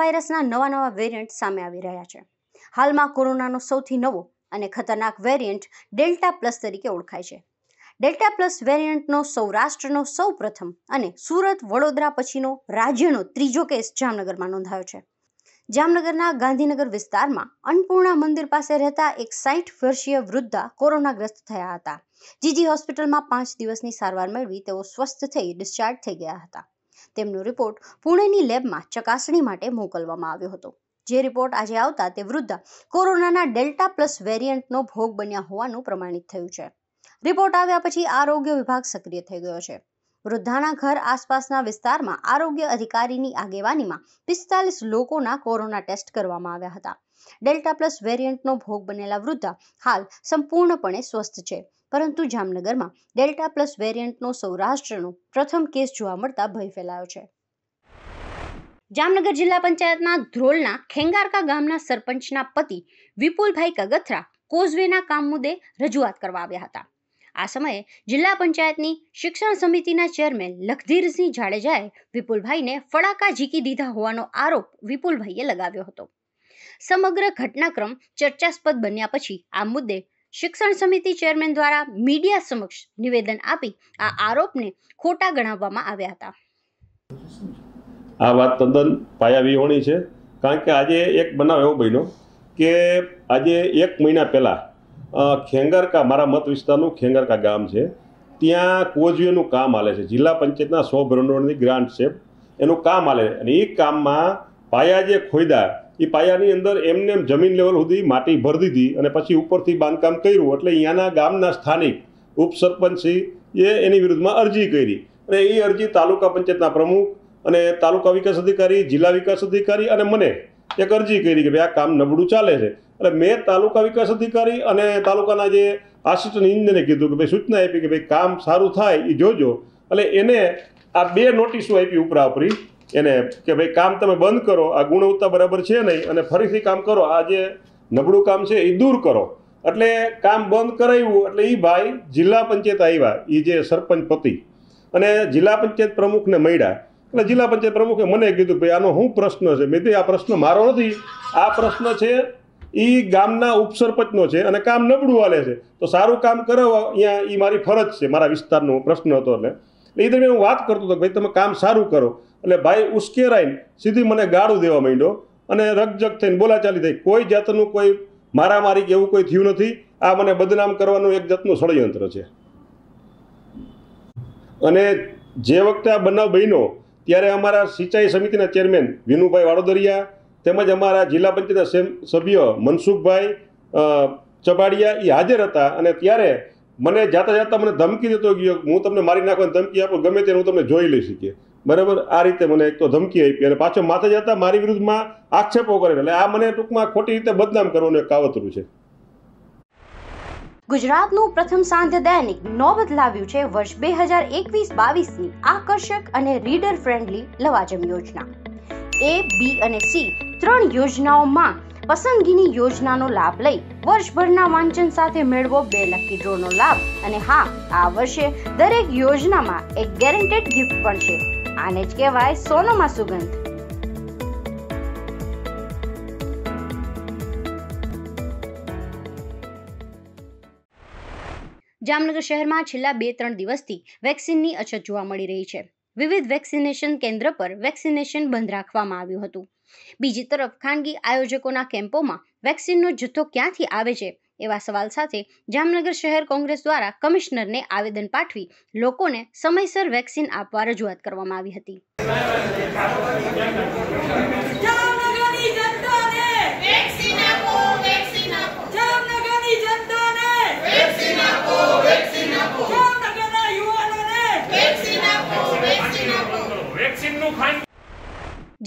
વાયરસના નવા નવા વેરિયન્ટ સામે આવી રહ્યા છે હાલમાં કોરોનાનો સૌથી નવો અને ખતરનાક વેરિયન્ટ ડેલ્ટા પ્લસ તરીકે ઓળખાય છે ડેલ્ટા પ્લસ વેરિયન્ટનો સૌરાષ્ટ્રનો સૌ પ્રથમ અને સુરત વડોદરા પછીનો રાજ્યનો ત્રીજો કેસ જામનગરમાં નોંધાયો છે જામનગરના ગાંધીનગર વિસ્તારમાં અન્નપૂર્ણા મંદિર પાસે રહેતા એક સાઠ વર્ષીય વૃદ્ધા કોરોનાગ્રસ્ત થયા હતા જીજી હોસ્પિટલમાં પાંચ દિવસની સારવાર મેળવી તેઓ સ્વસ્થ થઈ ડિસ્ચાર્જ થઈ ગયા હતા તેમનો રિપોર્ટ પુણેની લેબમાં ચકાસણી માટે મોકલવામાં આવ્યો હતો જે રિપોર્ટ આજે આવતા તે વૃદ્ધા કોરોનાના ડેલ્ટા પ્લસ વેરિયન્ટનો ભોગ બન્યા હોવાનું પ્રમાણિત થયું છે રિપોર્ટ આવ્યા પછી આરોગ્ય વિભાગ સક્રિય થઈ ગયો છે વૃદ્ધાના ઘર આસપાસના વિસ્તારમાં આરોગ્ય અધિકારીની આગેવાનીમાં પિસ્તાલીસ લોકોના કોરોના ટેસ્ટ કરવામાં આવ્યા હતા ડેલ્ટા પ્લસ વેરિયન્ટનો ભોગ બનેલા વૃદ્ધા હાલ સંપૂર્ણપણે સ્વસ્થ છે પરંતુ જામનગરમાં ડેલ્ટા પ્લસ વેરિયન્ટનો સૌરાષ્ટ્રનો પ્રથમ કેસ જોવા મળતા ભય ફેલાયો છે જામનગર જિલ્લા પંચાયતના ધ્રોલના ખેંગારકા ગામના સરપંચના પતિ વિપુલભાઈ કગથરા કોઝવેના કામ મુદ્દે રજૂઆત કરવા આવ્યા હતા આ સમયે જિલ્લા પંચાયતની શિક્ષણ સમિતિના ચેરમેન લખધીરસિંહ જાડેજાએ વિપુલભાઈને ફળાકા ઝીકી દીધા હોવાનો આરોપ વિપુલભાઈએ લગાવ્યો હતો સમગ્ર ઘટનાક્રમ ચર્ચાસ્પદ બન્યા પછી આ મુદ્દે શિક્ષણ સમિતિ ચેરમેન દ્વારા મીડિયા સમક્ષ નિવેદન આપી આ આરોપને ખોટા ગણાવવામાં આવ્યા હતા આ વાત તદ્દન પાયાવિહોણી છે કારણ કે આજે એક બનાવ એવો બન્યો કે આજે એક મહિના પહેલાં ખેંગરકા મારા મત વિસ્તારનું ખેંગરકા ગામ છે ત્યાં કોજવેનું કામ હાલે છે જિલ્લા પંચાયતના સો ભરંડોળની ગ્રાન્ટ છે એનું કામ હાલે અને એ કામમાં પાયા જે ખોઈદા એ પાયાની અંદર એમને એમ જમીન લેવલ સુધી માટી ભર દીધી અને પછી ઉપરથી બાંધકામ કર્યું એટલે અહીંયાના ગામના સ્થાનિક ઉપસરપંચી એ એની વિરુદ્ધમાં અરજી કરી અને એ અરજી તાલુકા પંચાયતના પ્રમુખ અને તાલુકા વિકાસ અધિકારી જિલ્લા વિકાસ અધિકારી અને મને એક અરજી કરી કે ભાઈ આ કામ નબળું ચાલે છે એટલે મેં તાલુકા વિકાસ અધિકારી અને તાલુકાના જે આસિસ્ટન્ટ ઇન્જિનિયરને કીધું કે ભાઈ સૂચના આપી કે ભાઈ કામ સારું થાય એ જોજો એટલે એને આ બે નોટિસો આપી ઉપરા ઉપરી એને કે ભાઈ કામ તમે બંધ કરો આ ગુણવત્તા બરાબર છે નહીં અને ફરીથી કામ કરો આ જે નબળું કામ છે એ દૂર કરો એટલે કામ બંધ કરાવ્યું એટલે એ ભાઈ જિલ્લા પંચાયત આવ્યા એ જે સરપંચ પતિ અને જિલ્લા પંચાયત પ્રમુખને મળ્યા એટલે જિલ્લા પંચાયત પ્રમુખે મને કીધું ભાઈ આનો શું પ્રશ્ન છે મેં આ પ્રશ્ન મારો નથી આ પ્રશ્ન છે એ ગામના ઉપસરપંચનો છે અને કામ નબળું હાલે છે તો સારું કામ કરાવો અહીંયા એ મારી ફરજ છે મારા વિસ્તારનો પ્રશ્ન હતો એટલે એટલે એ દરમિયાન હું વાત કરતો હતો ભાઈ તમે કામ સારું કરો એટલે ભાઈ ઉશ્કેરાઈને સીધી મને ગાળું દેવા માંડ્યો અને રગજગ થઈને બોલાચાલી થઈ કોઈ જાતનું કોઈ મારામારી કે એવું કોઈ થયું નથી આ મને બદનામ કરવાનું એક જાતનું ષડયંત્ર છે અને જે વખતે આ બનાવ બન્યો ત્યારે અમારા સિંચાઈ સમિતિના ચેરમેન વિનુભાઈ વાડોદરિયા તેમજ અમારા જિલ્લા પંચાયતના સભ્ય મનસુખભાઈ ચબાડિયા એ હાજર હતા અને ત્યારે મને જાતા જાતા મને ધમકી દેતો ગયો હું તમને મારી નાખવાની ધમકી આપો ગમે તે હું તમને જોઈ લઈ શકીએ બરાબર આ રીતે મને એક તો ધમકી આપી અને પાછો માથે જતા મારી વિરુદ્ધમાં આક્ષેપો કરે એટલે આ મને ટૂંકમાં ખોટી રીતે બદનામ કરવાનું એક કાવતરું છે ગુજરાતનું પ્રથમ સાંધ્ય દૈનિક નોબત લાવ્યું છે વર્ષ બે હજાર એકવીસ બાવીસ ની આકર્ષક અને રીડર ફ્રેન્ડલી લવાજમ યોજના એ બી અને સી ત્રણ યોજનાઓમાં પસંદગીની યોજનાનો લાભ લઈ વર્ષભરના વાંચન સાથે મેળવો બે લકી ડ્રોનો લાભ અને હા આ વર્ષે દરેક યોજનામાં એક ગેરંટેડ ગિફ્ટ પણ છે આને જ કહેવાય સોનોમાં સુગંધ જામનગર શહેરમાં છેલ્લા બે ત્રણ દિવસથી વેક્સિનની અછત જોવા મળી રહી છે વિવિધ વેક્સિનેશન કેન્દ્ર પર વેક્સિનેશન બંધ રાખવામાં આવ્યું હતું બીજી તરફ ખાનગી આયોજકોના કેમ્પોમાં વેક્સિનનો જથ્થો ક્યાંથી આવે છે એવા સવાલ સાથે જામનગર શહેર કોંગ્રેસ દ્વારા કમિશનરને આવેદન પાઠવી લોકોને સમયસર વેક્સિન આપવા રજૂઆત કરવામાં આવી હતી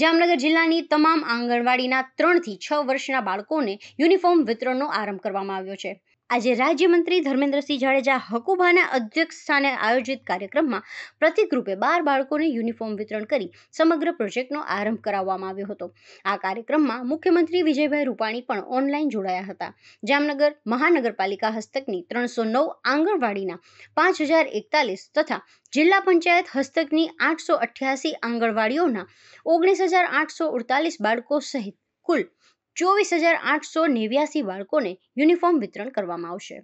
જામનગર જિલ્લાની તમામ આંગણવાડીના ત્રણથી છ વર્ષના બાળકોને યુનિફોર્મ વિતરણનો આરંભ કરવામાં આવ્યો છે આજે રાજ્યમંત્રી ધર્મેન્દ્રસિંહ જાડેજા હકુબાના અધ્યક્ષ સ્થાને આયોજિત કાર્યક્રમમાં પ્રતિકરૂપે બાર બાળકોને યુનિફોર્મ વિતરણ કરી સમગ્ર પ્રોજેક્ટનો આરંભ કરાવવામાં આવ્યો હતો આ કાર્યક્રમમાં મુખ્યમંત્રી વિજયભાઈ રૂપાણી પણ ઓનલાઈન જોડાયા હતા જામનગર મહાનગરપાલિકા હસ્તકની ત્રણસો નવ આંગણવાડીના પાંચ હજાર એકતાલીસ તથા જિલ્લા પંચાયત હસ્તકની આઠસો અઠ્યાસી આંગણવાડીઓના ઓગણીસ હજાર આઠસો ઉડતાલીસ બાળકો સહિત કુલ ચોવીસ હજાર આઠસો નેવ્યાસી બાળકોને યુનિફોર્મ વિતરણ કરવામાં આવશે